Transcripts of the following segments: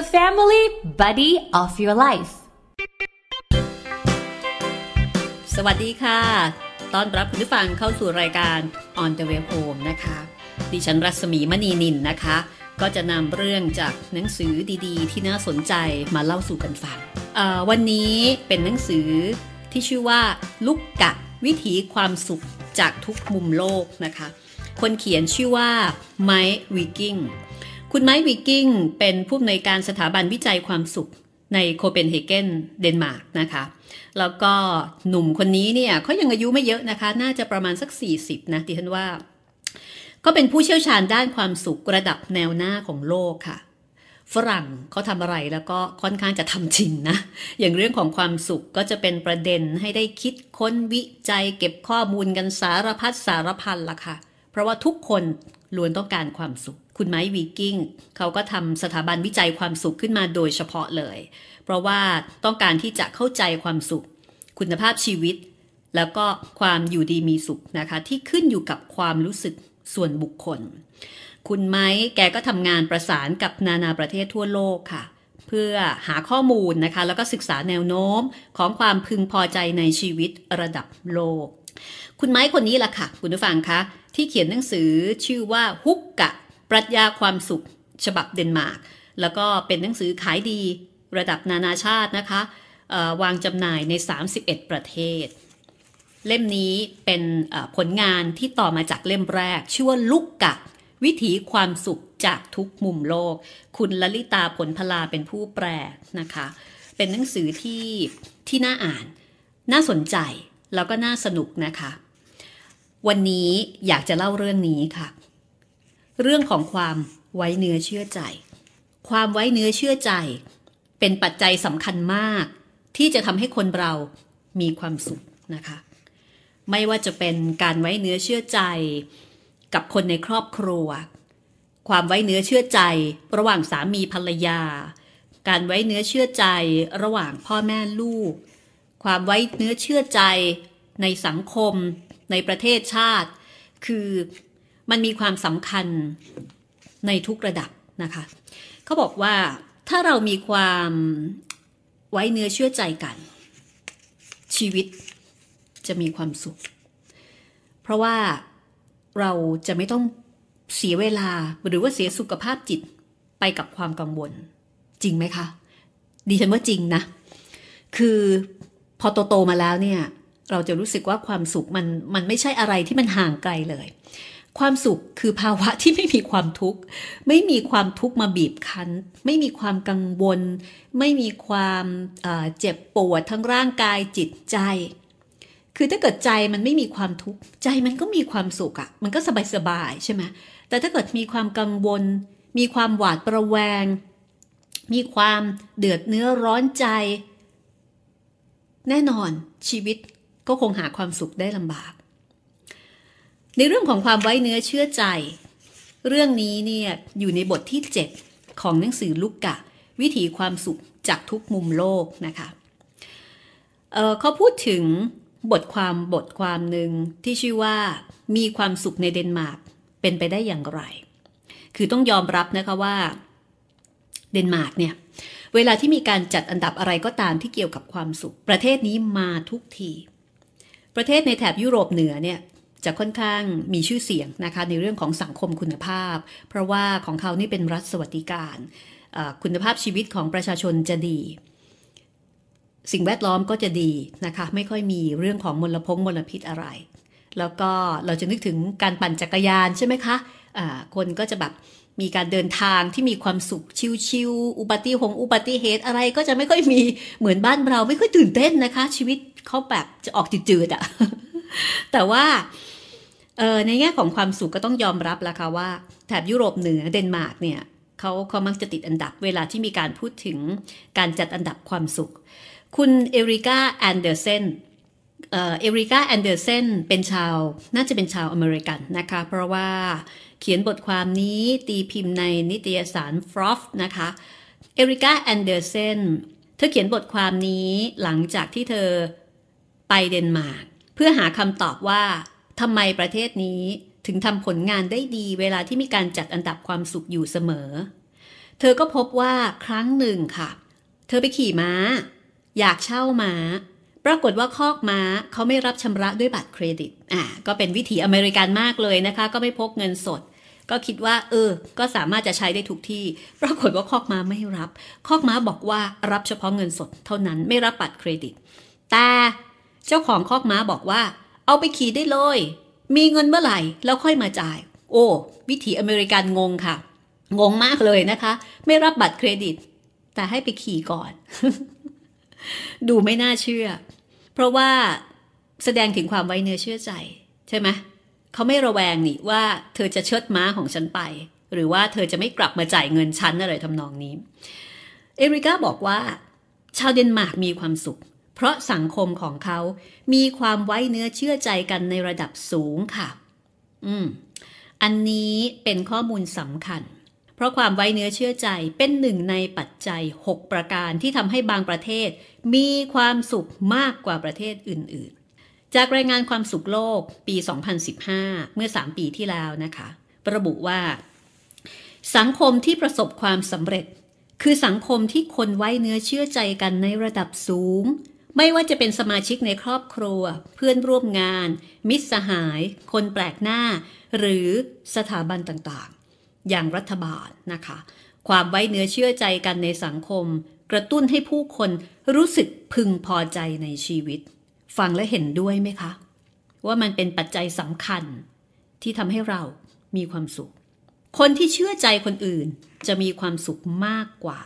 the family buddy of your life สวัสดีค่ะต้อนรับคุณผู้ฟังเข้าสู่รายการ On the Way Home นะคะ ดิฉันรัศมีมณีนินนะคะ ก็จะนำเรื่องจากหนังสือดีๆที่น่าสนใจมาเล่าสู่กันฟัง วันนี้เป็นหนังสือที่ชื่อว่า ลุกกะ วิถีความสุขจากทุกมุมโลกนะคะ คนเขียนชื่อว่าไมค์วิกิ้งคุณไมค์วิกิ้งเป็นผู้อำนวยการสถาบันวิจัยความสุขในโคเปนเฮเกนเดนมาร์กนะคะ แล้วก็หนุ่มคนนี้เนี่ยเขายังอายุไม่เยอะนะคะ น่าจะประมาณสัก 40นะดิฉันว่า ก็เป็นผู้เชี่ยวชาญด้านความสุขระดับแนวหน้าของโลกค่ะ ฝรั่งเขาทำอะไรแล้วก็ค่อนข้างจะทำจริงนะ อย่างเรื่องของความสุขก็จะเป็นประเด็นให้ได้คิดค้นวิจัย เก็บข้อมูลกันสารพัดสารพันละค่ะ เพราะว่าทุกคนล้วนต้องการความสุขคุณไมค์วีกิ้งเขาก็ทำสถาบันวิจัยความสุขขึ้นมาโดยเฉพาะเลย เพราะว่าต้องการที่จะเข้าใจความสุข คุณภาพชีวิต แล้วก็ความอยู่ดีมีสุขนะคะที่ขึ้นอยู่กับความรู้สึกส่วนบุคคล คุณไม้แกก็ทำงานประสานกับนานาประเทศทั่วโลกค่ะ เพื่อหาข้อมูลนะคะแล้วก็ศึกษาแนวโน้มของความพึงพอใจในชีวิตระดับโลก คุณไม้คนนี้ล่ะค่ะ คุณผู้ฟังคะที่เขียนหนังสือชื่อว่าฮุกกะรัชญาความสุขฉบับเดนมาร์กแล้วก็เป็นหนังสือขายดี ระดับนานาชาตินะคะ วางจำหน่ายใน 31 ประเทศ เล่มนี้เป็นผลงานที่ต่อมาจากเล่มแรกชื่อว่าลุกกะวิถีความสุขจากทุกมุมโลก คุณลลิตาผลพลาเป็นผู้แปลนะคะ เป็นหนังสือที่ที่น่าอ่าน น่าสนใจแล้วก็น่าสนุกนะคะ วันนี้อยากจะเล่าเรื่องนี้ค่ะเรื่องของความไว้เนื้อเชื่อใจ ความไว้เนื้อเชื่อใจ เป็นปัจจัยสำคัญมาก ที่จะทำให้คนเรา มีความสุขนะคะ ไม่ว่าจะเป็นการไว้เนื้อเชื่อใจ กับคนในครอบครัว ความไว้เนื้อเชื่อใจระหว่างสามีภรรยา การไว้เนื้อเชื่อใจระหว่างพ่อแม่ลูก ความไว้เนื้อเชื่อใจในสังคมในประเทศชาติคือมันมีความสำคัญในทุกระดับนะคะ เขาบอกว่าถ้าเรามีความไว้เนื้อเชื่อใจกัน ชีวิตจะมีความสุข เพราะว่าเราจะไม่ต้องเสียเวลา หรือว่าเสียสุขภาพจิตไปกับความกังวล จริงไหมคะดิฉันว่าจริงนะ คือพอโตโตมาแล้วเนี่ย เราจะรู้สึกว่าความสุขมันมันไม่ใช่อะไรที่มันห่างไกลเลยความสุขคือภาวะที่ไม่มีความทุกข์ ไม่มีความทุกข์มาบีบคั้น ไม่มีความกังวลไม่มีความเจ็บปวดทั้งร่างกายจิตใจ คือถ้าเกิดใจมันไม่มีความทุกข์ ใจมันก็มีความสุขอะมันก็สบายสบายใช่ไหมแต่ถ้าเกิดมีความกังวล มีความหวาดประแวง มีความเดือดเนื้อร้อนใจ แน่นอนชีวิตก็คงหาความสุขได้ลำบากในเรื่องของความไว้เนื้อเชื่อใจ เรื่องนี้เนี่ยอยู่ในบทที่ 7 ของหนังสือลุกกะ วิถีความสุขจากทุกมุมโลกนะคะเเขาพูดถึงบทความบทความหนึ่งที่ชื่อว่ามีความสุขในเดนมาร์กเป็นไปได้อย่างไร คือต้องยอมรับนะคะว่าเดนมาร์กเนี่ย เวลาที่มีการจัดอันดับอะไรก็ตามที่เกี่ยวกับความสุข ประเทศนี้มาทุกที ประเทศในแถบยุโรปเหนือเนี่ยจะค่อนข้างมีชื่อเสียงนะคะในเรื่องของสังคมคุณภาพ เพราะว่าของเขานี่เป็นรัฐสวัสดิการคุณภาพชีวิตของประชาชนจะดี สิ่งแวดล้อมก็จะดีนะคะไม่ค่อยมีเรื่องของมลพงมลพิษอะไร แล้วก็เราจะนึกถึงการปั่นจักรยานใช่ไหมคะะคนก็จะแบบ มีการเดินทางที่มีความสุขชิวๆอุบัติหงอุบัติเหตุอะไรก็จะไม่ค่อยมีเหมือนบ้านเรา ไม่ค่อยตื่นเต้นนะคะ ชีวิตเขาแบบจะออกจืดๆอะ่ะแต่ว่าในแง่ของความสุขก็ต้องยอมรับละค่ะว่า แถบยุโรปเหนือเดนมาร์กเนี่ยเขาเขามักจะติดอันดับเวลาที่มีการพูดถึงการจัดอันดับความสุข คุณเอริกาแอนเดอร์เซนเอริกาแอนเดอร์เซนเป็นชาวน่าจะเป็นชาวอเมริกันนะคะ เพราะว่าเขียนบทความนี้ตีพิมพ์ในนิตยสารฟรอฟนะคะเอริกาแอนเดอร์เซนเธอเขียนบทความนี้หลังจากที่เธอไปเดนมาร์กเพื่อหาคำตอบว่าทำไมประเทศนี้ถึงทำผลงานได้ดี เวลาที่มีการจัดอันดับความสุขอยู่เสมอ เธอก็พบว่าครั้งหนึ่งค่ะ เธอไปขี่ม้า อยากเช่ามา้า ปรากฏว่าคอกม้าเขาไม่รับชำระด้วยบัตรเครดิต อ่าก็เป็นวิถีอเมริกันมากเลยนะคะ ก็ไม่พกเงินสด ก็คิดว่า เออ ก็สามารถจะใช้ได้ทุกที่ปรากฏว่าคอกม้าไม่รับ คอกม้าบอกว่า รับเฉพาะเงินสด เท่านั้นไม่รับบัตรเครดิตแต่เจ้าของคอกม้าบอกว่าเอาไปขี่ได้เลย มีเงินเมื่อไหร่ แล้วค่อยมาจ่าย โอ้วิถีอเมริกันงงค่ะ งงมากเลยนะคะ ไม่รับบัตรเครดิต แต่ให้ไปขี่ก่อน ดูไม่น่าเชื่อ เพราะว่าแสดงถึงความไว้เนื้อเชื่อใจ ใช่ไหม เขาไม่ระแวงนี่ว่า เธอจะเชิดม้าของฉันไป หรือว่าเธอจะไม่กลับมาจ่ายเงินฉันอะไรทำนองนี้ เอริก้าบอกว่า ชาวเดนมาร์กมีความสุขเพราะสังคมของเขามีความไว้เนื้อเชื่อใจกันในระดับสูงค่ะ อืมอันนี้เป็นข้อมูลสำคัญ เพราะความไว้เนื้อเชื่อใจเป็นหนึ่งในปัจจัย 6 ประการที่ทำให้บางประเทศ มีความสุขมากกว่าประเทศอื่นๆ จากรายงานความสุขโลกปี 2015 เมื่อ 3 ปีที่แล้วนะคะ ระบุว่า สังคมที่ประสบความสำเร็จ คือสังคมที่คนไว้เนื้อเชื่อใจกันในระดับสูงไม่ว่าจะเป็นสมาชิกในครอบครัว เพื่อนร่วมงาน มิตรสหาย คนแปลกหน้า หรือสถาบันต่างๆ อย่างรัฐบาลนะคะ ความไว้เนื้อเชื่อใจกันในสังคม กระตุ้นให้ผู้คนรู้สึกพึงพอใจในชีวิต ฟังและเห็นด้วยไหมคะ ว่ามันเป็นปัจจัยสำคัญ ที่ทำให้เรามีความสุข คนที่เชื่อใจคนอื่นจะมีความสุขมากกว่า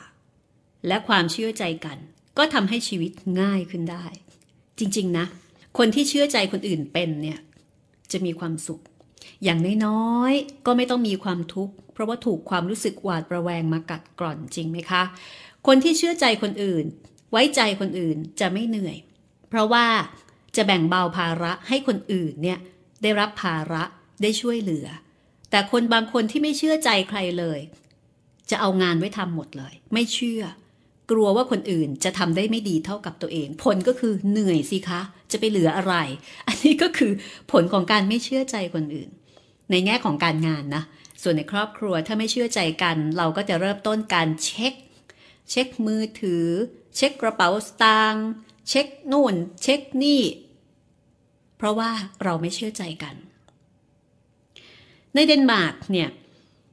และความเชื่อใจกันก็ทำให้ชีวิตง่ายขึ้นได้ จริงๆนะ คนที่เชื่อใจคนอื่นเป็นเนี่ยจะมีความสุข อย่างน้อยๆก็ไม่ต้องมีความทุกข์เพราะว่าถูกความรู้สึกหวาดระแวงมากัดกร่อนจริงไหมคะ คนที่เชื่อใจคนอื่น ไว้ใจคนอื่นจะไม่เหนื่อย เพราะว่าจะแบ่งเบาภาระให้คนอื่นเนี่ยได้รับภาระได้ช่วยเหลือ แต่คนบางคนที่ไม่เชื่อใจใครเลย จะเอางานไว้ทำหมดเลย ไม่เชื่อกลัวว่าคนอื่นจะทำได้ไม่ดีเท่ากับตัวเอง ผลก็คือเหนื่อยสิคะ จะไปเหลืออะไร อันนี้ก็คือผลของการไม่เชื่อใจคนอื่น ในแง่ของการงานนะส่วนในครอบครัวถ้าไม่เชื่อใจกันเราก็จะเริ่มต้นการเช็ค เช็คมือถือ เช็คกระเป๋าสตางค์เช็คนู่น เช็คนี่ เพราะว่าเราไม่เชื่อใจกัน ในเดนมาร์กเนี่ย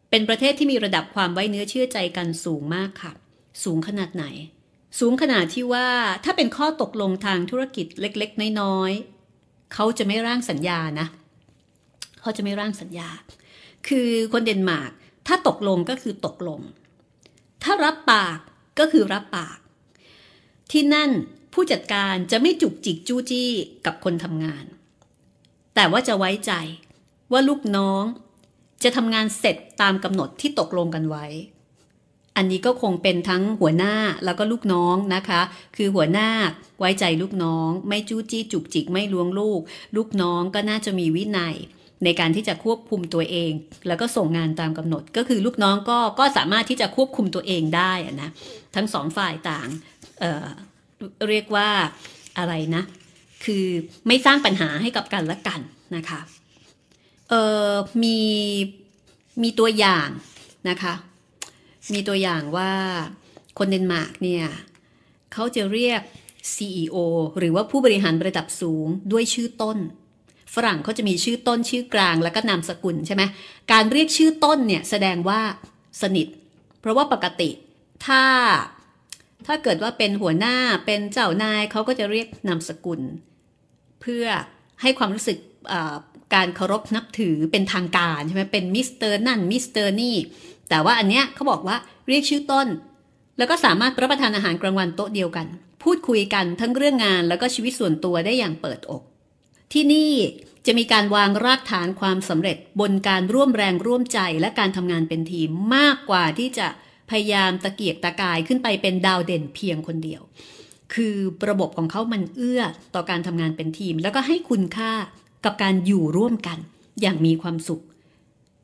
เป็นประเทศที่มีระดับความไว้เนื้อเชื่อใจกันสูงมากค่ะสูงขนาดไหน สูงขนาดที่ว่าถ้าเป็นข้อตกลงทางธุรกิจเล็กๆ น้อย ๆเขาจะไม่ร่างสัญญานะเขาจะไม่ร่างสัญญา คือคนเดนมาร์กถ้าตกลงก็คือตกลง ถ้ารับปากก็คือรับปาก ที่นั่นผู้จัดการจะไม่จุกจิกจู้จี้กับคนทำงาน แต่ว่าจะไว้ใจว่าลูกน้องจะทำงานเสร็จตามกำหนดที่ตกลงกันไว้อันนี้ก็คงเป็นทั้งหัวหน้าแล้วก็ลูกน้องนะคะ คือหัวหน้าไว้ใจลูกน้อง ไม่จู้จี้จุกจิกไม่ลวงลูก ลูกน้องก็น่าจะมีวินัย ในการที่จะควบคุมตัวเอง แล้วก็ส่งงานตามกำหนด ก็คือลูกน้องก็ก็สามารถที่จะควบคุมตัวเองได้นะ ทั้งสองฝ่ายต่างเเรียกว่าอะไรนะ คือไม่สร้างปัญหาให้กับกันและกันนะคะมีมีตัวอย่างนะคะมีตัวอย่างว่าคนเดนมาร์กเนี่ยเขาจะเรียก CEO หรือว่าผู้บริหารระดับสูงด้วยชื่อต้น ฝรั่งเขาจะมีชื่อต้นชื่อกลางแล้วก็นามสกุลใช่ไหมการเรียกชื่อต้นเนี่ยแสดงว่าสนิท เพราะว่าปกติถ้าถ้าเกิดว่าเป็นหัวหน้าเป็นเจ้านายเขาก็จะเรียกนามสกุล เพื่อให้ความรู้สึกการเคารพนับถือเป็นทางการใช่ไหมเป็นมิสเตอร์นั่นมิสเตอร์นี่แต่ว่าอันเนี้ยเขาบอกว่าเรียกชื่อต้น แล้วก็สามารถรับประทานอาหารกลางวันโต๊ะเดียวกัน พูดคุยกันทั้งเรื่องงานแล้วก็ชีวิตส่วนตัวได้อย่างเปิดอก ที่นี่จะมีการวางรากฐานความสำเร็จบนการร่วมแรงร่วมใจและการทำงานเป็นทีมมากกว่าที่จะพยายามตะเกียกตะกายขึ้นไปเป็นดาวเด่นเพียงคนเดียว คือระบบของเขามันเอื้อต่อการทำงานเป็นทีม แล้วก็ให้คุณค่ากับการอยู่ร่วมกัน อย่างมีความสุข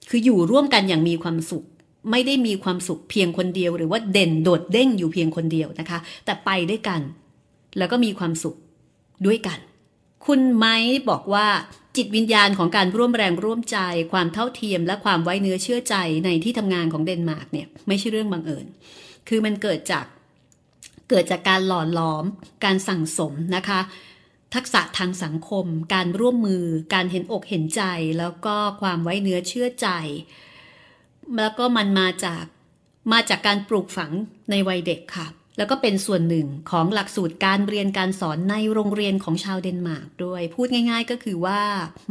คืออยู่ร่วมกันอย่างมีความสุขไม่ได้มีความสุขเพียงคนเดียว หรือว่าเด่นโดดเด้งอยู่เพียงคนเดียวนะคะ แต่ไปด้วยกัน แล้วก็มีความสุขด้วยกัน คุณไม้บอกว่าจิตวิญญาณของการร่วมแรงร่วมใจ ความเท่าเทียมและความไว้เนื้อเชื่อใจ ในที่ทำงานของเดนมาร์กเนี่ย ไม่ใช่เรื่องบังเอิญ คือมันเกิดจากเกิดจากการหล่อหลอมการสั่งสมนะคะ ทักษะทางสังคม การร่วมมือ การเห็นอกเห็นใจ แล้วก็ความไว้เนื้อเชื่อใจแล้วก็มันมาจากมาจากการปลูกฝังในวัยเด็กค่ะแล้วก็เป็นส่วนหนึ่งของหลักสูตรการเรียนการสอนในโรงเรียนของชาวเดนมาร์กด้วยพูดง่ายๆ ก็คือว่า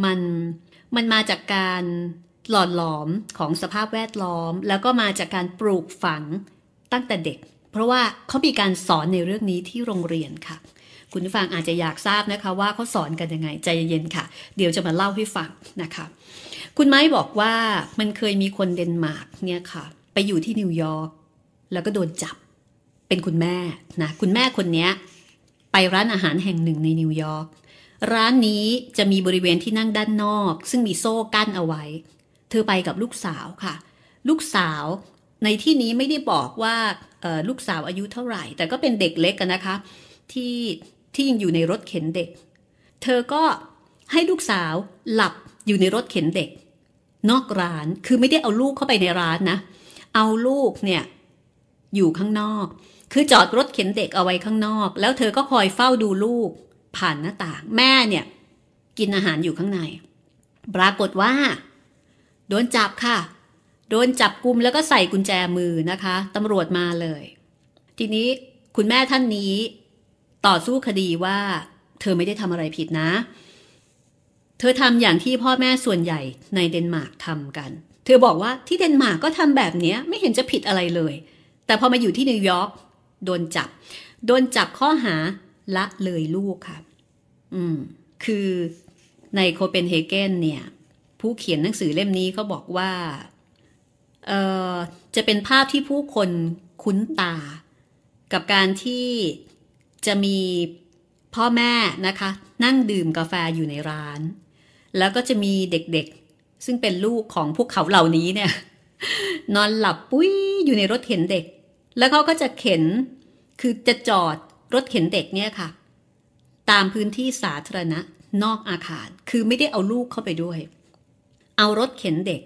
มันมันมาจากการหล่อหลอมของสภาพแวดล้อม แล้วก็มาจากการปลูกฝังตั้งแต่เด็ก เพราะว่าเขามีการสอนในเรื่องนี้ที่โรงเรียนค่ะ คุณผู้ฟังอาจจะอยากทราบนะคะ ว่าเขาสอนกันยังไง ใจเย็นค่ะ เดี๋ยวจะมาเล่าให้ฟังนะคะคุณไม้ บอกว่ามันเคยมีคนเดนมาร์กเนี่ยค่ะ ไปอยู่ที่นิวยอร์กแล้วก็โดนจับเป็นคุณแม่ นะ คุณแม่คนนี้ไปร้านอาหารแห่งหนึ่งในนิวยอร์กร้านนี้จะมีบริเวณที่นั่งด้านนอก ซึ่งมีโซ่กั้นเอาไว้ เธอไปกับลูกสาวค่ะ ลูกสาวในที่นี้ไม่ได้บอกว่าลูกสาวอายุเท่าไหร่ แต่ก็เป็นเด็กเล็กกันนะคะ ที่ที่ยังอยู่ในรถเข็นเด็ก เธอก็ให้ลูกสาวหลับอยู่ในรถเข็นเด็กนอกร้าน คือไม่ได้เอาลูกเข้าไปในร้านนะ เอาลูกเนี่ย อยู่ข้างนอก คือจอดรถเข็นเด็กเอาไว้ข้างนอก แล้วเธอก็คอยเฝ้าดูลูกผ่านหน้าต่าง แม่เนี่ย กินอาหารอยู่ข้างใน ปรากฏว่าโดนจับค่ะ โดนจับกุมแล้วก็ใส่กุญแจมือนะคะ ตำรวจมาเลย ทีนี้คุณแม่ท่านนี้ต่อสู้คดีว่าเธอไม่ได้ทำอะไรผิดนะเธอทำอย่างที่พ่อแม่ส่วนใหญ่ในเดนมาร์กทำกัน เธอบอกว่าที่เดนมาร์กก็ทำแบบนี้ไม่เห็นจะผิดอะไรเลย แต่พอมาอยู่ที่นิวยอร์กโดนจับ โดนจับข้อหาละเลยลูกค่ะ อืม คือในโคเปนเฮเกนเนี่ย ผู้เขียนหนังสือเล่มนี้เขาบอกว่า เอ่อจะเป็นภาพที่ผู้คนคุ้นตากับการที่จะมีพ่อแม่นะคะ นั่งดื่มกาแฟอยู่ในร้านแล้วก็จะมีเด็กๆ ซึ่งเป็นลูกของพวกเขาเหล่านี้เนี่ย นอนหลับปุ้ยอยู่ในรถเข็นเด็ก แล้วเขาก็จะเข็น คือจะจอดรถเข็นเด็กเนี่ยค่ะ ตามพื้นที่สาธารณะนอกอาคาร คือไม่ได้เอาลูกเข้าไปด้วย เอารถเข็นเด็ก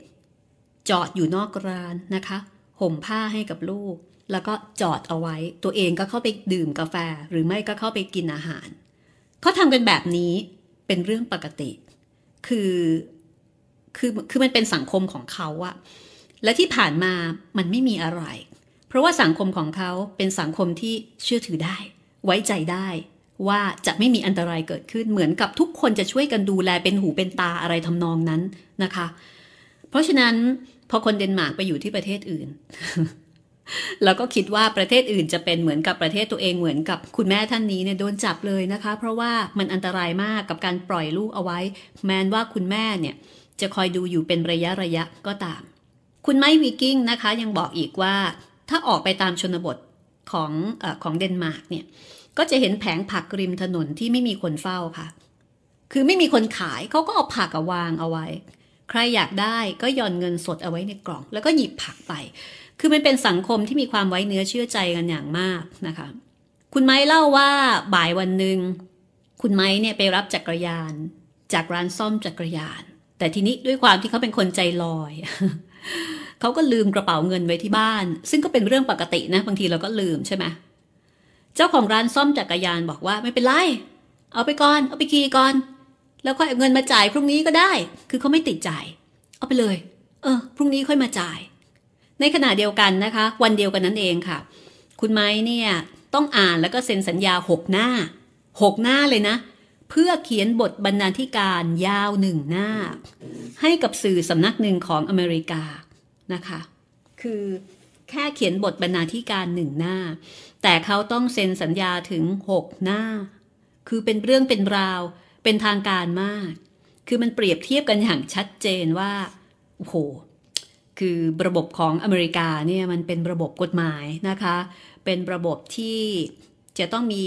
จอดอยู่นอกร้านนะคะ ห่มผ้าให้กับลูก แล้วก็จอดเอาไว้ ตัวเองก็เข้าไปดื่มกาแฟหรือไม่ก็เข้าไปกินอาหาร เขาทำกันแบบนี้เป็นเรื่องปกติคือ คือ คือมันเป็นสังคมของเขาอะและที่ผ่านมามันไม่มีอะไร เพราะว่าสังคมของเขาเป็นสังคมที่เชื่อถือได้ ไว้ใจได้ ว่าจะไม่มีอันตรายเกิดขึ้น เหมือนกับทุกคนจะช่วยกันดูแลเป็นหูเป็นตาอะไรทำนองนั้นนะคะ เพราะฉะนั้นพอคนเดนมาร์กไปอยู่ที่ประเทศอื่นแล้วก็คิดว่าประเทศอื่นจะเป็นเหมือนกับประเทศตัวเองเหมือนกับคุณแม่ท่านนี้เนี่ยโดนจับเลยนะคะ เพราะว่ามันอันตรายมากกับการปล่อยลูกเอาไว้ แม้ว่าคุณแม่เนี่ยจะคอยดูอยู่เป็นระยะระยะก็ตามคุณไม้วิกิ้งนะคะยังบอกอีกว่าถ้าออกไปตามชนบทของอของเดนมาร์กเนี่ย ก็จะเห็นแผงผักริมถนนที่ไม่มีคนเฝ้าค่ะ คือไม่มีคนขายเขาก็เอาผักวางเอาไว้ ใครอยากได้ก็ย่อนเงินสดเอาไว้ในกล่อง แล้วก็หยิบผักไปคือมันเป็นสังคมที่มีความไว้เนื้อเชื่อใจกันอย่างมากนะคะ คุณไม้เล่าว่าบ่ายวันหนึ่งคุณไม้เนี่ยไปรับจักรยาน จากร้านซ่อมจักรยาน แต่ทีนี้ด้วยความที่เขาเป็นคนใจลอย เขาก็ลืมกระเป๋าเงินไว้ที่บ้าน ซึ่งก็เป็นเรื่องปกตินะ บางทีเราก็ลืมใช่ไหม เจ้าของร้านซ่อมจักรยานบอกว่าไม่เป็นไร เอาไปก่อนเอาไปขี่ก่อน แล้วค่อยเอาเงินมาจ่ายพรุ่งนี้ก็ได้ คือเขาไม่ติดจ่ายเอาไปเลยเออ พรุ่งนี้ค่อยมาจ่ายในขณะเดียวกันนะคะ วันเดียวกันนั้นเองค่ะ คุณไม้เนี่ยต้องอ่านแล้วก็เซ็นสัญญาหกหน้าหกหน้าเลยนะ เพื่อเขียนบทบรรณาธิการยาวหนึ่งหน้า ให้กับสื่อสำนักหนึ่งของอเมริกานะคะ คือแค่เขียนบทบรรณาธิการหนึ่งหน้า แต่เขาต้องเซ็นสัญญาถึงหกหน้า คือเป็นเรื่องเป็นราวเป็นทางการมาก คือมันเปรียบเทียบกันอย่างชัดเจนว่าโอ้โหคือระบบของอเมริกาเนี่ยมันเป็นระบบกฎหมายนะคะ เป็นระบบที่จะต้องมี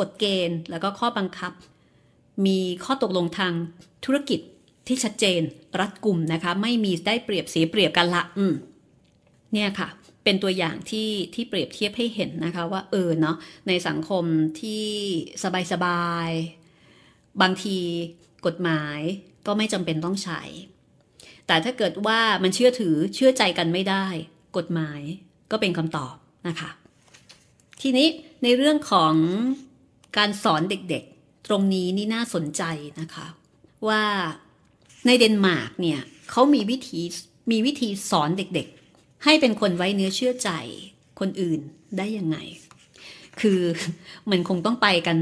กฎเกณฑ์แล้วก็ข้อบังคับ มีข้อตกลงทางธุรกิจที่ชัดเจนรัดกุมนะคะไม่มีได้เปรียบเสียเปรียบกันละอืมเนี่ยค่ะเป็นตัวอย่างที่ที่เปรียบเทียบให้เห็นนะคะว่าเออเนาะในสังคมที่สบายสบายบางทีกฎหมายก็ไม่จำเป็นต้องใช้แต่ถ้าเกิดว่ามันเชื่อถือเชื่อใจกันไม่ได้ กฎหมายก็เป็นคำตอบนะคะ ทีนี้ในเรื่องของการสอนเด็กๆตรงนี้นี่น่าสนใจนะคะว่าในเดนมาร์กเนี่ยเขามีวิธีมีวิธีสอนเด็กๆ ให้เป็นคนไว้เนื้อเชื่อใจคนอื่นได้ยังไง คือมันคงต้องไปกัน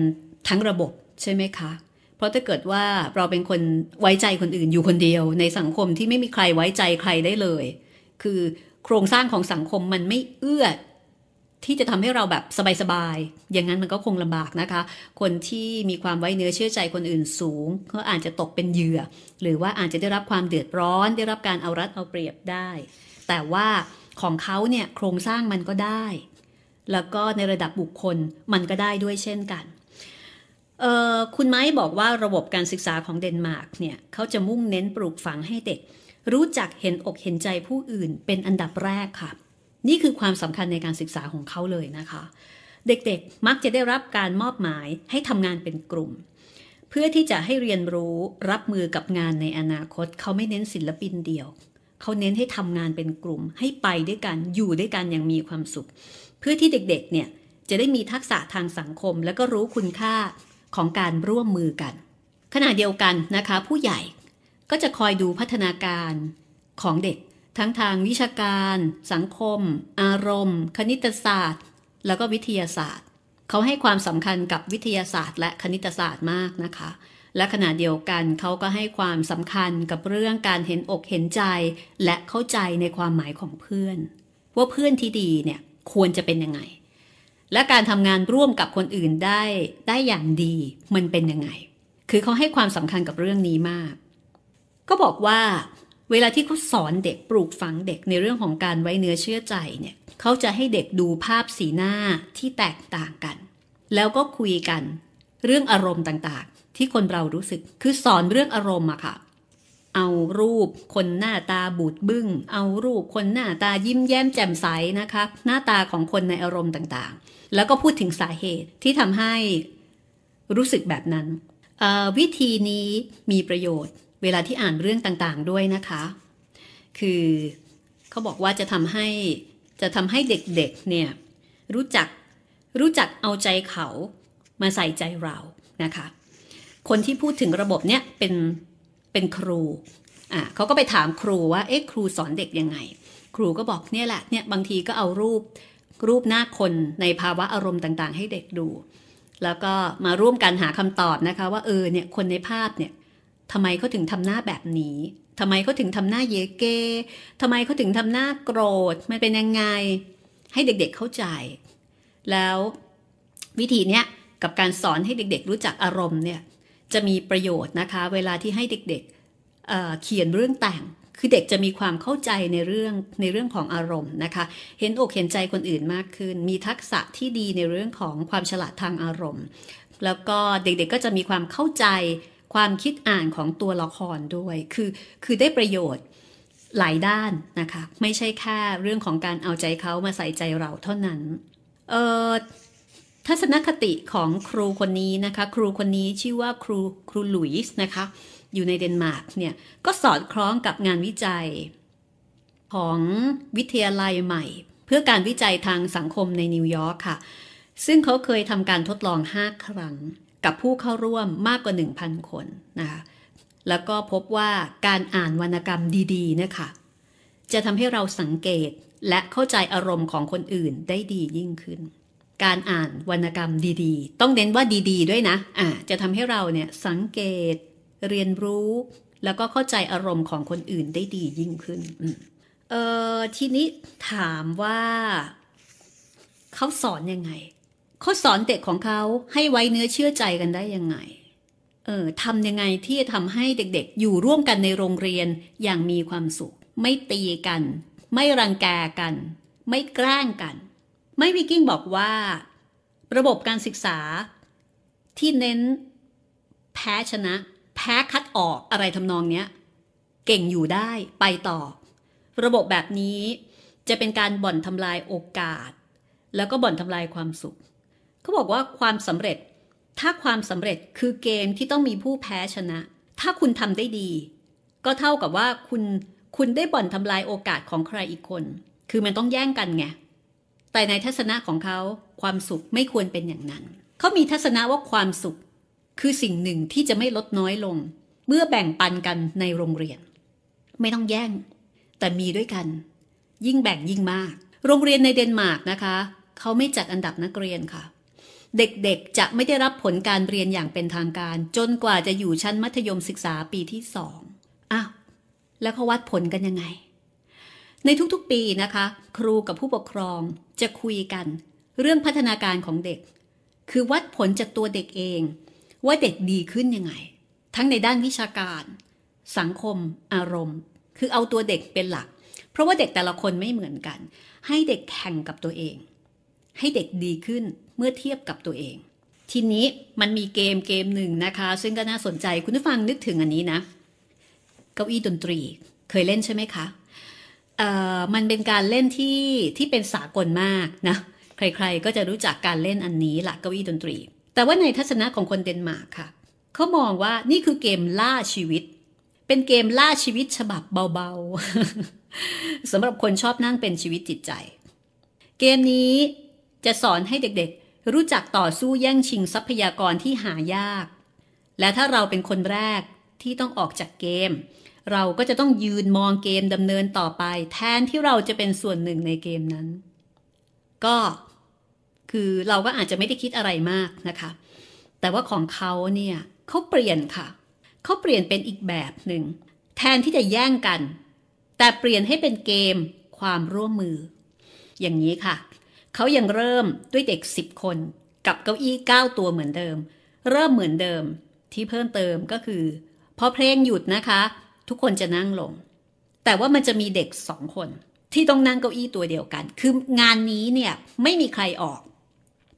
ทั้งระบบใช่ไหมคะเพราะถ้าเกิดว่าเราเป็นคนไว้ใจคนอื่นอยู่คนเดียวในสังคมที่ไม่มีใครไว้ใจใครได้เลย คือโครงสร้างของสังคมมันไม่เอื้อที่จะทำให้เราแบบสบายๆ อย่างนั้นมันก็คงลำบากนะคะ คนที่มีความไว้เนื้อเชื่อใจคนอื่นสูงก็อาจจะตกเป็นเหยื่อ หรือว่าอาจจะได้รับความเดือดร้อน ได้รับการเอารัดเอาเปรียบได้ แต่ว่าของเขาเนี่ยโครงสร้างมันก็ได้ แล้วก็ในระดับบุคคลมันก็ได้ด้วยเช่นกันคุณไม้บอกว่าระบบการศึกษาของเดนมาร์กเนี่ยเขาจะมุ่งเน้นปลูกฝังให้เด็ก รู้จักเห็นอกเห็นใจผู้อื่นเป็นอันดับแรกค่ะนี่คือความสำคัญในการศึกษาของเขาเลยนะคะ เด็ก ๆมักจะได้รับการมอบหมายให้ทำงานเป็นกลุ่ม เพื่อที่จะให้เรียนรู้รับมือกับงานในอนาคต เขาไม่เน้นศิลปินเดียว เขาเน้นให้ทำงานเป็นกลุ่มให้ไปด้วยกันอยู่ด้วยกันอย่างมีความสุข เพื่อที่เด็กๆเนี่ยจะได้มีทักษะทางสังคมและก็รู้คุณค่าของการร่วมมือกัน ขณะเดียวกันนะคะ ผู้ใหญ่ก็จะคอยดูพัฒนาการของเด็ก ทั้งทางวิชาการ สังคม อารมณ์ คณิตศาสตร์ แล้วก็วิทยาศาสตร์ เขาให้ความสำคัญกับวิทยาศาสตร์ และคณิตศาสตร์มากนะคะ และขณะเดียวกันเขาก็ให้ความสำคัญกับเรื่องการเห็นอกเห็นใจ และเข้าใจในความหมายของเพื่อน ว่าเพื่อนที่ดีเนี่ยควรจะเป็นยังไงและการทำงานร่วมกับคนอื่นได้ได้อย่างดีมันเป็นยังไง คือเขาให้ความสำคัญกับเรื่องนี้มาก ก็บอกว่า เวลาที่เขาสอนเด็กปลูกฝังเด็กในเรื่องของการไว้เนื้อเชื่อใจเนี่ย เขาจะให้เด็กดูภาพสีหน้าที่แตกต่างกัน แล้วก็คุยกันเรื่องอารมณ์ต่างๆ ที่คนเรารู้สึก คือสอนเรื่องอารมณ์อะค่ะ เอารูปคนหน้าตาบูดบึง้ง เอารูปคนหน้าตายิ้มแย้มแจ่มใสนะคะ หน้าตาของคนในอารมณ์ต่างแล้วก็พูดถึงสาเหตุที่ทำให้รู้สึกแบบนั้น วิธีนี้มีประโยชน์เวลาที่อ่านเรื่องต่าง ๆด้วยนะคะ คือเขาบอกว่าจะทำให้จะทำให้เด็ก ๆ เนี่ย รู้จักรู้จักเอาใจเขามาใส่ใจเรานะคะ คนที่พูดถึงระบบเนี่ยเป็น เป็นครูอ่ะเขาก็ไปถามครูว่าเอ๊ะครูสอนเด็กยังไง ครูก็บอกเนี่ยแหละเนี่ยบางทีก็เอารูปรูปหน้าคนในภาวะอารมณ์ต่างๆ ให้เด็กดู แล้วก็มาร่วมกันหาคำตอบนะคะว่าเออเนี่ยคนในภาพเนี่ยทำไมเขาถึงทำหน้าแบบนี้ทำไมเขาถึงทำหน้าเยเกทำไมเขาถึงทำหน้าโกรธมันเป็นยังไงให้เด็กๆเข้าใจ แล้ววิธีเนี้ยกับการสอนให้เด็กๆ รู้จักอารมณ์เนี่ยจะมีประโยชน์นะคะ เวลาที่ให้เด็กๆเเขียนเรื่องแต่งคือเด็กจะมีความเข้าใจในเรื่องในเรื่องของอารมณ์นะคะ เห็นอกเห็นใจคนอื่นมากขึ้น มีทักษะที่ดีในเรื่องของความฉลาดทางอารมณ์ แล้วก็เด็กๆก็จะมีความเข้าใจความคิดอ่านของตัวละครด้วย คือคือได้ประโยชน์หลายด้านนะคะ ไม่ใช่แค่เรื่องของการเอาใจเขามาใส่ใจเราเท่านั้นเออทัศนคติของครูคนนี้นะคะ ครูคนนี้ชื่อว่าครูครูหลุยส์นะคะอยู่ในเดนมาร์กเนี่ยก็สอดคล้องกับงานวิจัย ของวิทยาลัยใหม่ เพื่อการวิจัยทางสังคมในนิวยอร์กค่ะ ซึ่งเขาเคยทำการทดลอง 5 ครั้งกับผู้เข้าร่วมมากกว่า 1,000 คนนะคะแล้วก็พบว่าการอ่านวรรณกรรมดี ๆ นะคะจะทำให้เราสังเกตและเข้าใจอารมณ์ของคนอื่นได้ดียิ่งขึ้น การอ่านวรรณกรรมดี ๆ ต้องเน้นว่าดีๆด้วยนะอ่าจะทำให้เราเนี่ยสังเกตเรียนรู้แล้วก็เข้าใจอารมณ์ของคนอื่นได้ดียิ่งขึ้น เออทีนี้ถามว่า เขาสอนยังไง เขาสอนเด็กของเขาให้ไว้เนื้อเชื่อใจกันได้ยังไง เออทำยังไงที่จะทำให้เด็ก ๆ อยู่ร่วมกันในโรงเรียนอย่างมีความสุข ไม่ตีกัน ไม่รังแกกัน ไม่แกล้งกัน ไม่วิกิ้งบอกว่า ระบบการศึกษา ที่เน้น แพ้ชนะแพ้คัดออกอะไรทำนองเนี้ย เก่งอยู่ได้ไปต่อ ระบบแบบนี้จะเป็นการบ่อนทำลายโอกาส แล้วก็บ่อนทำลายความสุขเขาบอกว่าความสำเร็จ ถ้าความสำเร็จคือเกมที่ต้องมีผู้แพ้ชนะ ถ้าคุณทำได้ดี ก็เท่ากับว่าคุณคุณได้บ่อนทำลายโอกาสของใครอีกคน คือมันต้องแย่งกันไงแต่ในทัศนะของเขา ความสุขไม่ควรเป็นอย่างนั้น เขามีทัศนะว่าความสุขคือ สิ่งหนึ่งที่จะไม่ลดน้อยลง เมื่อแบ่งปันกันในโรงเรียน ไม่ต้องแย่ง แต่มีด้วยกัน ยิ่งแบ่งยิ่งมาก โรงเรียนในเดนมาร์กนะคะ เขาไม่จัดอันดับนักเรียนค่ะ เด็กๆ จะไม่ได้รับผลการเรียนอย่างเป็นทางการ จนกว่าจะอยู่ชั้นมัธยมศึกษาปีที่สองอ้าว แล้วเขาวัดผลกันยังไง ในทุกๆปีนะคะ ครูกับผู้ปกครองจะคุยกัน เรื่องพัฒนาการของเด็ก คือวัดผลจากตัวเด็กเองว่าเด็กดีขึ้นยังไง ทั้งในด้านวิชาการสังคม อารมณ์ คือเอาตัวเด็กเป็นหลัก เพราะว่าเด็กแต่ละคนไม่เหมือนกัน ให้เด็กแข่งกับตัวเอง ให้เด็กดีขึ้นเมื่อเทียบกับตัวเอง ทีนี้มันมีเกมเกมหนึ่งนะคะ ซึ่งก็น่าสนใจคุณผู้ฟังนึกถึงอันนี้นะ เก้าอี้ดนตรี เคยเล่นใช่ไหมคะ เออ่มันเป็นการเล่นที่ที่เป็นสากลมากนะ ใครๆก็จะรู้จักการเล่นอันนี้ละเก้าอี้ดนตรีแต่ว่าในทัศนะของคนเดนมาร์กค่ะเขามองว่านี่คือเกมล่าชีวิต เป็นเกมล่าชีวิตฉบับเบาๆสำหรับคนชอบนั่งเป็นชีวิตจิตใจ เกมนี้จะสอนให้เด็กๆ รู้จักต่อสู้แย่งชิงทรัพยากรที่หายาก และถ้าเราเป็นคนแรกที่ต้องออกจากเกม เราก็จะต้องยืนมองเกมดำเนินต่อไป แทนที่เราจะเป็นส่วนหนึ่งในเกมนั้น ก็คือเราก็อาจจะไม่ได้คิดอะไรมากนะคะ แต่ว่าของเขาเนี่ยเขาเปลี่ยนค่ะ เขาเปลี่ยนเป็นอีกแบบหนึ่ง แทนที่จะแย่งกัน แต่เปลี่ยนให้เป็นเกม ความร่วมมือ อย่างนี้ค่ะ เขายังเริ่มด้วยเด็ก 10 คน กับเก้าอี้9ตัวเหมือนเดิม เริ่มเหมือนเดิมที่เพิ่มเติมก็คือพอเพลงหยุดนะคะ ทุกคนจะนั่งลง แต่ว่ามันจะมีเด็กสองคน ที่ต้องนั่งเก้าอี้ตัวเดียวกัน คืองานนี้เนี่ยไม่มีใครออก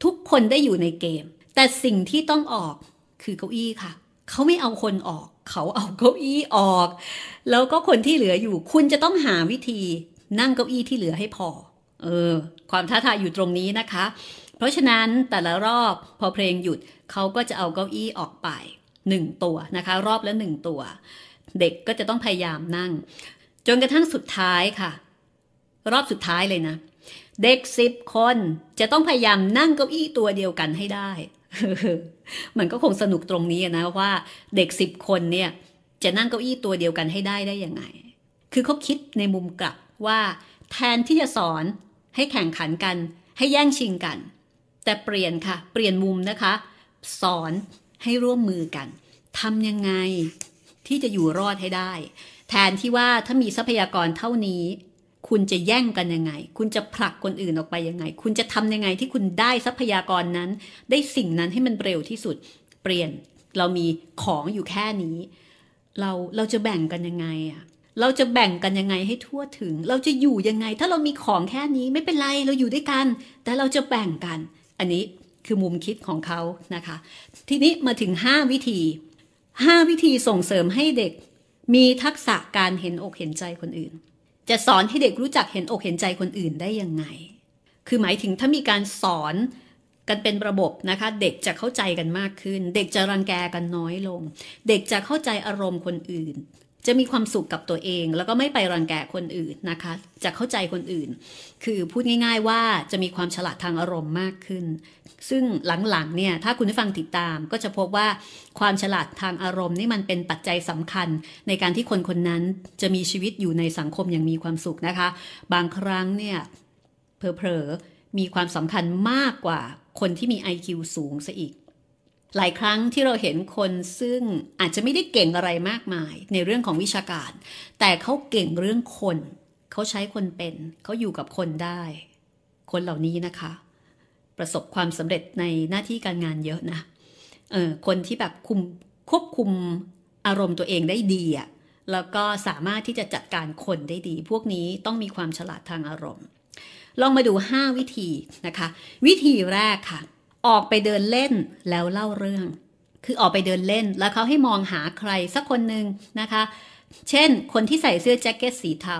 ทุกคนได้อยู่ในเกม แต่สิ่งที่ต้องออกคือเก้าอี้ค่ะ เขาไม่เอาคนออก เขาเอาเก้าอี้ออก แล้วก็คนที่เหลืออยู่ คุณจะต้องหาวิธีนั่งเก้าอี้ที่เหลือให้พอ เออ ความท้าทายอยู่ตรงนี้นะคะ เพราะฉะนั้นแต่ละรอบ พอเพลงหยุด เขาก็จะเอาเก้าอี้ออกไปหนึ่งตัวนะคะ รอบละหนึ่งตัว เด็กก็จะต้องพยายามนั่ง จนกระทั่งสุดท้ายค่ะ รอบสุดท้ายเลยนะเด็กสิบคนจะต้องพยายามนั่งเก้าอี้ตัวเดียวกันให้ได้ มันก็คงสนุกตรงนี้นะว่าเด็กสิบคนเนี่ยจะนั่งเก้าอี้ตัวเดียวกันให้ได้ได้ยังไง คือเขาคิดในมุมกลับว่า แทนที่จะสอนให้แข่งขันกัน ให้แย่งชิงกัน แต่เปลี่ยนค่ะ เปลี่ยนมุมนะคะ สอนให้ร่วมมือกันทำยังไงที่จะอยู่รอดให้ได้ แทนที่ว่าถ้ามีทรัพยากรเท่านี้คุณจะแย่งกันยังไง คุณจะผลักคนอื่นออกไปยังไง คุณจะทำยังไงที่คุณได้ทรัพยากรนั้น ได้สิ่งนั้นให้มันเร็วที่สุด เปลี่ยน เรามีของอยู่แค่นี้ เรา เราจะแบ่งกันยังไงอะเราจะแบ่งกันยังไงให้ทั่วถึง เราจะอยู่ยังไง ถ้าเรามีของแค่นี้ไม่เป็นไร เราอยู่ด้วยกัน แต่เราจะแบ่งกัน อันนี้คือมุมคิดของเขานะคะ ทีนี้มาถึง 5 วิธี 5 วิธีส่งเสริมให้เด็กมีทักษะการเห็นอกเห็นใจคนอื่นจะสอนให้เด็กรู้จักเห็นอกเห็นใจคนอื่นได้ยังไง คือหมายถึงถ้ามีการสอนกันเป็นระบบนะคะ เด็กจะเข้าใจกันมากขึ้น เด็กจะรังแกกันน้อยลง เด็กจะเข้าใจอารมณ์คนอื่นจะมีความสุขกับตัวเอง แล้วก็ไม่ไปรังแกคนอื่นนะคะจะเข้าใจคนอื่น คือพูดง่าย ๆว่าจะมีความฉลาดทางอารมณ์มากขึ้น ซึ่งหลังๆเนี่ยถ้าคุณได้ฟังติดตามก็จะพบว่าความฉลาดทางอารมณ์ นี่มันเป็นปัจจัยสำคัญ ในการที่คนคนนั้นจะมีชีวิตอยู่ในสังคมอย่างมีความสุขนะคะบางครั้งเนี่ยเเลอๆมีความสำคัญมากกว่าคนที่มี IQ สูงซะอีกหลายครั้งที่เราเห็นคนซึ่งอาจจะไม่ได้เก่งอะไรมากมาย ในเรื่องของวิชาการ แต่เขาเก่งเรื่องคน เขาใช้คนเป็น เขาอยู่กับคนได้ คนเหล่านี้นะคะ ประสบความสำเร็จในหน้าที่การงานเยอะนะเออคนที่แบบคุมควบคุมอารมณ์ตัวเองได้ดีอะแล้วก็สามารถที่จะจัดการคนได้ดี พวกนี้ต้องมีความฉลาดทางอารมณ์ ลองมาดู5วิธีนะคะ วิธีแรกค่ะออกไปเดินเล่นแล้วเล่าเรื่อง คือออกไปเดินเล่น แล้วเขาให้มองหาใครสักคนหนึ่งนะคะ เช่น คนที่ใส่เสื้อแจ็คเก็ตสีเทา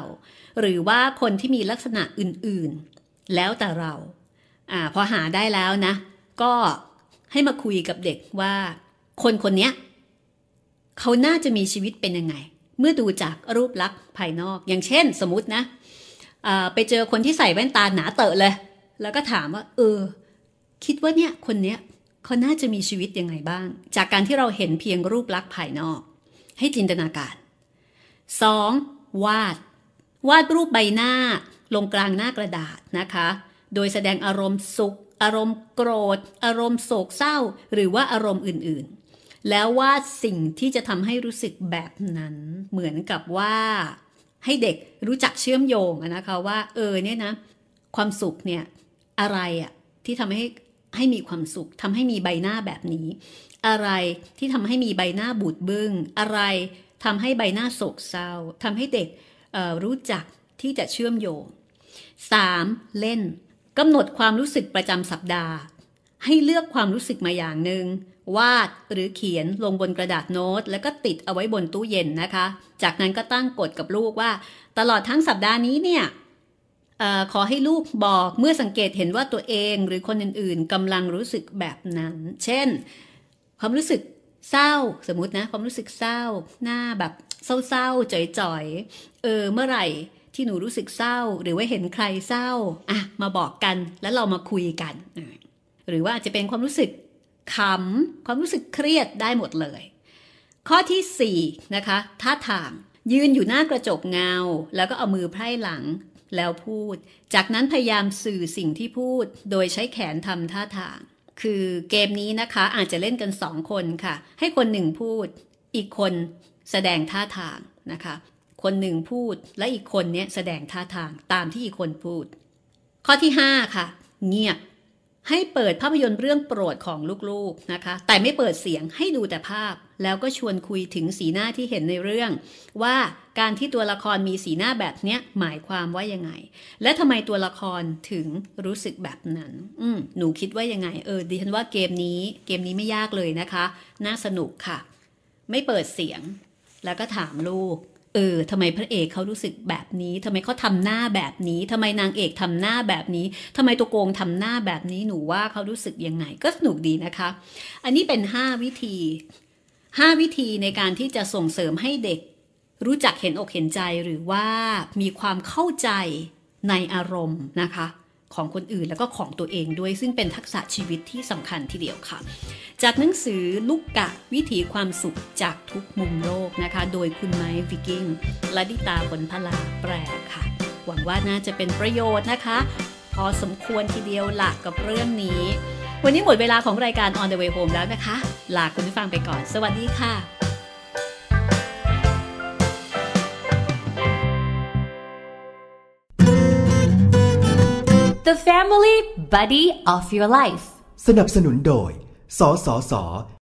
หรือว่าคนที่มีลักษณะอื่นๆ แล้วแต่เรา อ่า พอหาได้แล้วนะ ก็ให้มาคุยกับเด็กว่า คนคนนี้เขาน่าจะมีชีวิตเป็นยังไง เมื่อดูจากรูปลักษณ์ภายนอก อย่างเช่นสมมตินะไปเจอคนที่ใส่แว่นตาหนาเตอะเลย แล้วก็ถามว่า เออคิดว่าเนี่ยคนเนี้ยเขาน่าจะมีชีวิตยังไงบ้าง จากการที่เราเห็นเพียงรูปลักษณ์ภายนอก ให้จินตนาการ 2. วาด วาดรูปใบหน้าลงกลางหน้ากระดาษนะคะ โดยแสดงอารมณ์สุข อารมณ์โกรธ อารมณ์โศกเศร้า หรือว่าอารมณ์อื่นๆ แล้ววาดสิ่งที่จะทำให้รู้สึกแบบนั้นเหมือนกับว่า ให้เด็กรู้จักเชื่อมโยงนะคะว่าเออเนี่ยนะความสุขเนี่ยอะไรอะที่ทำให้ให้มีความสุขทำให้มีใบหน้าแบบนี้ อะไรที่ทำให้มีใบหน้าบูดบึง้ง อะไรทำให้ใบหน้าโศกเศร้าทำให้เด็กรู้จักที่จะเชื่อมโยง 3. เล่นกำหนดความรู้สึกประจำสัปดาห์ ให้เลือกความรู้สึกมาอย่างหนึ่งวาดหรือเขียนลงบนกระดาษโน้ต แล้วก็ติดเอาไว้บนตู้เย็นนะคะ จากนั้นก็ตั้งกฎกับลูกว่า ตลอดทั้งสัปดาห์นี้เนี่ยขอให้ลูกบอกเมื่อสังเกตเห็นว่าตัวเองหรือคนอื่นๆกำลังรู้สึกแบบนั้น เช่นความรู้สึกเศร้า สมมตินะ ความรู้สึกเศร้า หน้าแบบเศร้าๆจ่อยๆเออเมื่อไหร่ที่หนูรู้สึกเศร้าหรือว่าเห็นใครเศร้าอ่ะมาบอกกันแล้วเรามาคุยกันหรือว่าจะเป็นความรู้สึกขำความรู้สึกเครียดได้หมดเลย ข้อที่4นะคะท่าทางยืนอยู่หน้ากระจกเงาแล้วก็เอามือไพร่หลังแล้วพูด จากนั้นพยายามสื่อสิ่งที่พูดโดยใช้แขนทำท่าทาง คือเกมนี้นะคะอาจจะเล่นกันสองคนค่ะ ให้คนหนึ่งพูด อีกคนแสดงท่าทางนะคะ คนหนึ่งพูดและอีกคนเนี้ยแสดงท่าทางตามที่อีกคนพูด ข้อที่5ค่ะ เงียบ ให้เปิดภาพยนตร์เรื่องโปรดของลูกๆนะคะ แต่ไม่เปิดเสียงให้ดูแต่ภาพ แล้วก็ชวนคุยถึงสีหน้าที่เห็นในเรื่องว่าการที่ตัวละครมีสีหน้าแบบเนี้ย หมายความว่ายังไง และทำไมตัวละครถึงรู้สึกแบบนั้นอืมหนูคิดว่ายังไง เออ ดิฉันว่าเกมนี้ เกมนี้ไม่ยากเลยนะคะ น่าสนุกค่ะ ไม่เปิดเสียง แล้วก็ถามลูก เออทำไมพระเอกเขารู้สึกแบบนี้ ทำไมเขาทำหน้าแบบนี้ ทำไมนางเอกทำหน้าแบบนี้ ทำไมตัวโกงทำหน้าแบบนี้ หนูว่าเขารู้สึกยังไง ก็สนุกดีนะคะ อันนี้เป็น5วิธี5วิธีในการที่จะส่งเสริมให้เด็กรู้จักเห็นอกเห็นใจหรือว่ามีความเข้าใจในอารมณ์นะคะ ของคนอื่นแล้วก็ของตัวเองด้วย ซึ่งเป็นทักษะชีวิตที่สำคัญทีเดียวค่ะ จากหนังสือลูกกะวิถีความสุขจากทุกมุมโลกนะคะ โดยคุณไม้วิกิ้งและดิตาผลพลาแปลค่ะ หวังว่าน่าจะเป็นประโยชน์นะคะ พอสมควรทีเดียวละกับเรื่องนี้ วันนี้หมดเวลาของรายการ On the Way Home แล้วนะคะลาคุณผู้ฟังไปก่อน สวัสดีค่ะ the family buddy of your life สนับสนุนโดย